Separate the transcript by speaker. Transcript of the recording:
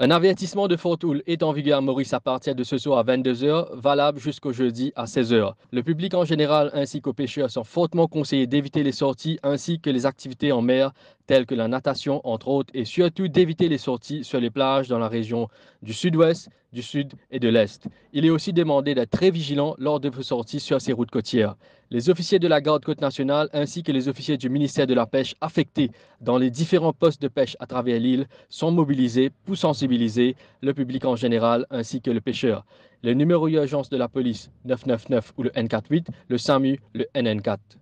Speaker 1: Un avertissement de Fortoul est en vigueur à Maurice à partir de ce soir à 22h, valable jusqu'au jeudi à 16h. Le public en général ainsi qu'aux pêcheurs sont fortement conseillés d'éviter les sorties ainsi que les activités en mer telles que la natation entre autres et surtout d'éviter les sorties sur les plages dans la région du sud-ouest, du sud et de l'est. Il est aussi demandé d'être très vigilant lors de vos sorties sur ces routes côtières les officiers de la garde-côte nationale ainsi que les officiers du ministère de la Pêche affectés dans les différents postes de pêche à travers l'île sont mobilisés pour sensibiliser le public en général ainsi que le pêcheur. Le numéro d'urgence de la police 999 ou le N48, le SAMU, le NN4.